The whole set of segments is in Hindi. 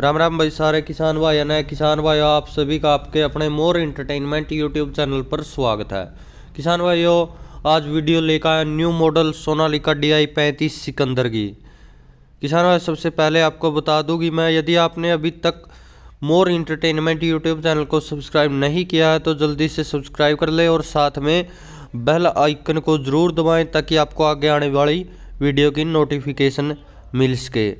राम राम भाई सारे किसान भाई नए किसान भाई आप सभी का आपके अपने मोर इंटरटेनमेंट यूट्यूब चैनल पर स्वागत है किसान भाइयों आज वीडियो लेकर आया new model Sonalika D I पैंतीस सिकंदर की किसान भाई सबसे पहले आपको बता दूं कि मैं यदि आपने अभी तक मोर इंटरटेनमेंट यूट्यूब चैनल को सब्सक्राइब नहीं किया है तो जल्दी से सब्सक्राइब कर लें और साथ में बेल आइकन को ज़रूर दबाएँ ताकि आपको आगे आने वाली वीडियो की नोटिफिकेशन मिल सके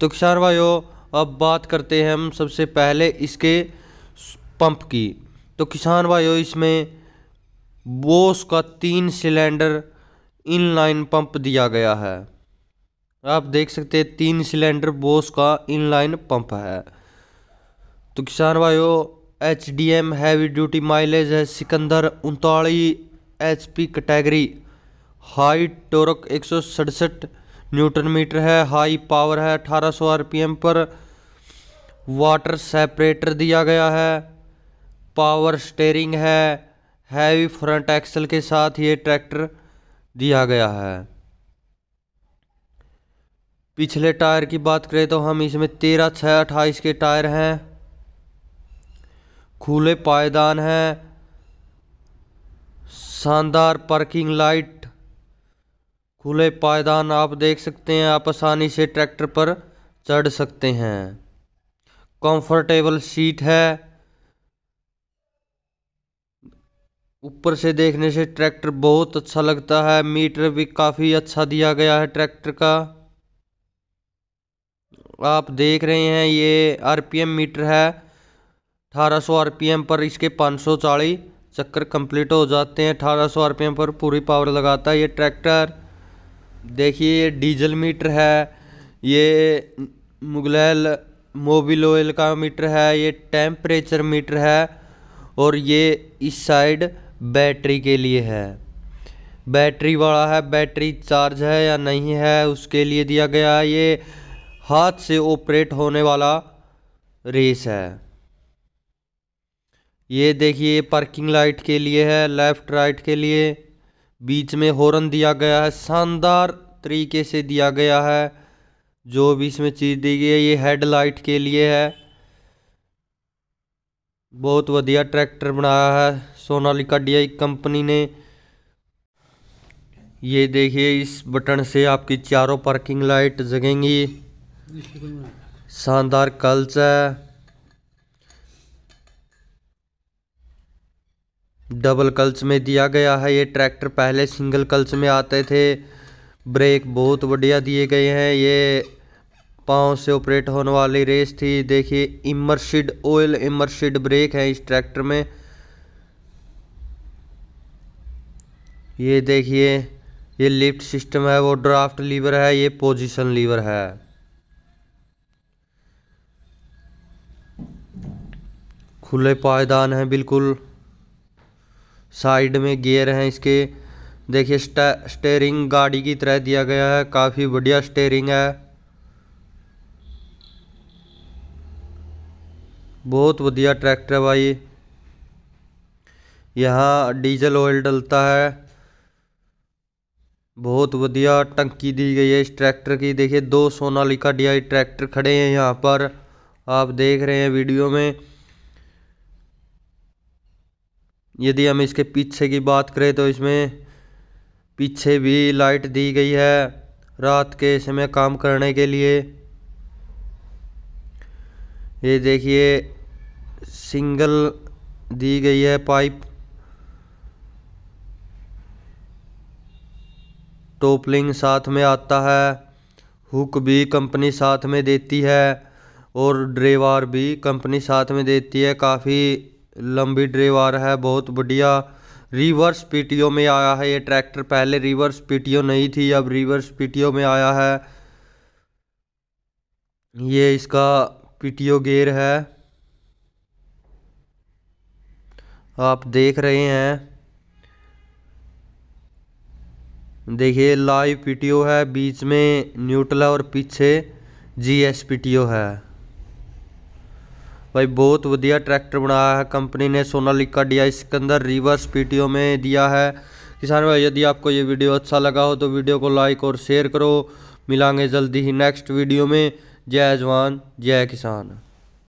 तो किसान भाइयों अब बात करते हैं हम सबसे पहले इसके पंप की तो किसान भाइयों इसमें बोस का तीन सिलेंडर इनलाइन पंप दिया गया है आप देख सकते हैं तीन सिलेंडर बोस का इनलाइन पंप है तो किसान भाइयों H D M heavy duty mileage है सिकंदर उनतालीस H P category high torque एक सौ सड़सठ न्यूटन मीटर है हाई पावर है 1800 आरपीएम पर वाटर सेपरेटर दिया गया है पावर स्टेयरिंग है हैवी फ्रंट एक्सल के साथ ये ट्रैक्टर दिया गया है पिछले टायर की बात करें तो हम इसमें तेरह छः अट्ठाईस के टायर हैं खुले पायदान हैं शानदार पार्किंग लाइट खुले पायदान आप देख सकते हैं आप आसानी से ट्रैक्टर पर चढ़ सकते हैं कंफर्टेबल सीट है ऊपर से देखने से ट्रैक्टर बहुत अच्छा लगता है मीटर भी काफ़ी अच्छा दिया गया है ट्रैक्टर का आप देख रहे हैं ये आरपीएम मीटर है 1800 आरपीएम पर इसके 540 चक्कर कंप्लीट हो जाते हैं 1800 आरपीएम पर पूरी पावर लगाता है ये ट्रैक्टर देखिए ये डीजल मीटर है ये मुगलैल मोबिल ऑयल का मीटर है ये टेम्परेचर मीटर है और ये इस साइड बैटरी के लिए है बैटरी वाला है बैटरी चार्ज है या नहीं है उसके लिए दिया गया है ये हाथ से ऑपरेट होने वाला रेस है ये देखिए पार्किंग लाइट के लिए है लेफ्ट राइट के लिए बीच में हॉर्न दिया गया है शानदार तरीके से दिया गया है जो भी इसमें चीज़ दी गई है ये हेडलाइट के लिए है बहुत बढ़िया ट्रैक्टर बनाया है सोनालिका डी कंपनी ने ये देखिए इस बटन से आपकी चारों पार्किंग लाइट जगेंगी शानदार कल्च है डबल कल्च में दिया गया है ये ट्रैक्टर पहले सिंगल कल्च में आते थे ब्रेक बहुत बढ़िया दिए गए हैं ये पाँव से ऑपरेट होने वाली रेस थी देखिए इमरशिड ऑयल इमरशिड ब्रेक है इस ट्रैक्टर में ये देखिए ये लिफ्ट सिस्टम है वो ड्राफ्ट लीवर है ये पोजीशन लीवर है खुले पायदान है बिल्कुल साइड में गियर हैं इसके देखिए स्टेयरिंग गाड़ी की तरह दिया गया है काफ़ी बढ़िया स्टेयरिंग है बहुत बढ़िया ट्रैक्टर है भाई यहाँ डीजल ऑयल डलता है बहुत बढ़िया टंकी दी गई है इस ट्रैक्टर की देखिए दो सोनालिका डी ट्रैक्टर खड़े हैं यहाँ पर आप देख रहे हैं वीडियो में यदि हम इसके पीछे की बात करें तो इसमें पीछे भी लाइट दी गई है रात के समय काम करने के लिए ये देखिए सिंगल दी गई है पाइप टोपलिंग साथ में आता है हुक भी कंपनी साथ में देती है और ड्रेवार भी कंपनी साथ में देती है काफ़ी लंबी ड्रेव आ रहा है बहुत बढ़िया रिवर्स पीटीओ में आया है ये ट्रैक्टर पहले रिवर्स पीटीओ नहीं थी अब रिवर्स पीटीओ में आया है ये इसका पीटीओ गेयर है आप देख रहे हैं देखिए लाइव पीटीओ है बीच में न्यूट्रल और पीछे जी एस पीटीओ है भाई बहुत बढ़िया ट्रैक्टर बनाया है कंपनी ने Sonalika D I Sikander reverse P में दिया है किसान भाई यदि आपको ये वीडियो अच्छा लगा हो तो वीडियो को लाइक और शेयर करो मिलाेंगे जल्दी ही नेक्स्ट वीडियो में जय जवान जय किसान